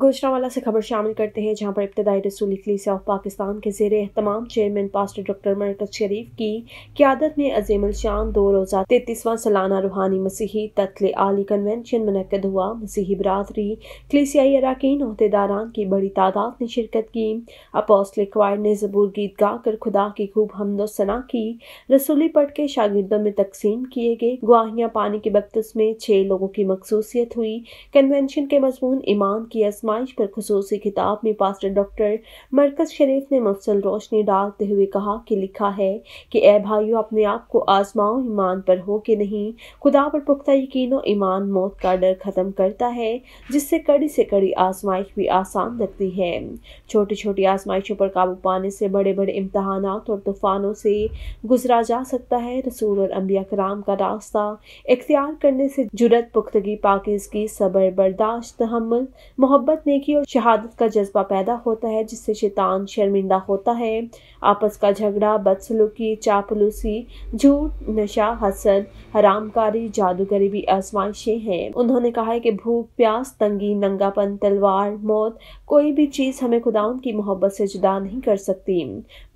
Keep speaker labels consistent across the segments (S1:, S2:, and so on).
S1: गुजरावाला से खबर शामिल करते हैं जहां पर इब्तदाई रसूल इकलीसिया ऑफ पाकिस्तान के जेर एहतमाम चेयरमैन पास्टर डॉक्टर मरकज शरीफ की क्यादत में अजीम शान दो रोज़ा तैतीसवां सालाना रूहानी मसीही तत्ल आली कन्वेंशन मनकद हुआ मसीही बरदरी कलीसियाई अरकान अहदेदारान की बड़ी तादाद ने शिरकत की अपोस्टल क्वायर ने जबूर गीत गाकर खुदा की खूब हमदोसना की रसूली पट के शागिदों में तकसीम किए गए गुआहियाँ पानी के बक्तस में छः लोगों की मखसूसियत हुई कन्वेंशन के मजमून ईमान की आजमाइश पर खसूस खिताब में पास्टर डॉक्टर मरकज शरीफ ने मफसल रोशनी डालते हुए कहा कि लिखा है कि ए भाइयों अपने आप को आजमाओ ईमान पर हो के नहीं खुदा पर पुख्ता यकीन ईमान मौत का डर ख़त्म करता है जिससे कड़ी से कड़ी आजमाइश भी आसान लगती है छोटी छोटी आजमाइशों पर काबू पाने से बड़े बड़े इम्तहान और तूफ़ानों से गुजरा जा सकता है रसूल और अम्बिया कराम का रास्ता इख्तियार करने से जुरत पुख्तगी की सबर बर्दाश्त हमल मोहब्बत मोहब्बत नेकी और शहादत का जज्बा पैदा होता है जिससे शैतान शर्मिंदा होता है आपस का झगड़ा बदसलूकी चापलूसी झूठ नशा हसन हरामकारी जादूगरी भी आजमाइशें हैं उन्होंने कहा है कि भूख प्यास तंगी नंगापन तलवार मौत कोई भी चीज़ हमें खुदाउन की मोहब्बत से जुदा नहीं कर सकती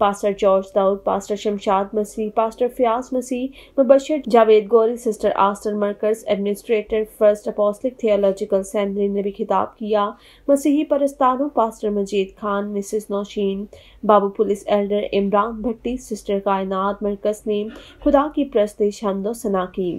S1: pastor George Daud pastor Shamshad Masih pastor Fayaz Masih मुबशर जावेद गोरी सिस्टर आस्टर मर्कज एडमिनिस्ट्रेटर फर्स्ट अपोस्टिक थियोलॉजिकल सेंटरी ने भी खिताब किया मसीही परस्तानों pastor Majeed Khan Mrs Naushin Babu police elder Imran Bhatti sister Kainat मरकज ने खुदा की प्रस्तिश हमदो सना की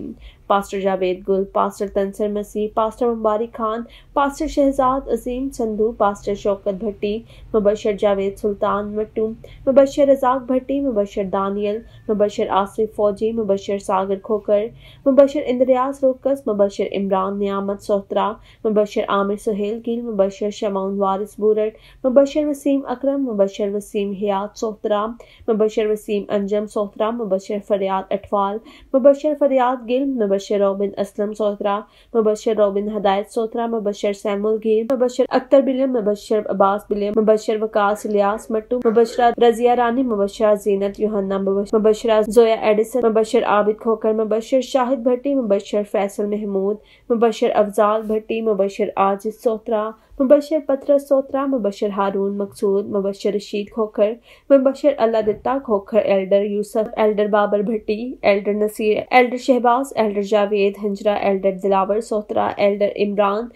S1: pastor Javed Gul pastor Tanser Masih pastor Mubarak Khan pastor Shahzad Azeem Sandhu pastor Shaukat Bhatti मुबशर जावेद सुल्तान मट्टू मुबशर रजाक भट्टी मुबशर दानियल मुबशर आसिफ फौजी मुबशर सागर खोकर मुबशर इंद्रयाज रोकस मुबशर इमरान नियामत सोहत्रा मुबशर आमिर सुहेल गिल मुबशर शमाउन वारिस बूरट मुबशर वसीम अक्रम मुबशर वसीम हयात सोहत्रा मुबशर वसीम अंजम सोहत्रा मुबशर फरियाद अटवाल मुबशर फरियाद गिल मुबशर मुबशर बिन असलम सोतरा मुबशर रोबिन हदायत सोतरा मुबशर सैमुल गिर मुबशर अख्तर बिलियम मुबशर अब्बास बिलियम मुबशर वकास लियास मट्टू मुबशरा रजिया रानी मुबशरा जीनत योहन्ना मुबशरा जोया एडिसन मुबशर आबिद खोकर मुबशर शाहिद भट्टी मुबशर फैसल महमूद मुबशर अफजाल भट्टी मुबशर आजिद सोतरा मुबशर पथरस सोत्रा मुबशर हारून मकसूद मुबशर रशीद खोखर मुबशर Alladitta Khokhar elder Yousaf elder Babar Bhatti elder Naseer Elder Shahbaz elder Javed Hanjra elder Dilawar Sotra elder Imran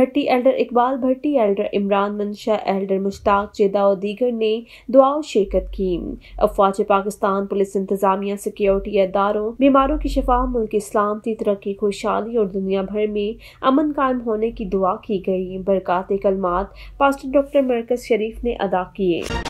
S1: Bhatti elder Iqbal Bhatti elder Imran Mansha elder Mushtaq जेदा और दीगर ने दुआ शिरकत की अफवाज पाकिस्तान पुलिस इंतजामिया सिक्योरिटी अदारों बीमारों की शफा मुल्क इस्लाम की तरक्की खुशहाली और दुनिया भर में अमन कायम होने की दुआ की गई बरकत कलमात पास्टर डॉक्टर मरकज शरीफ ने अदा किए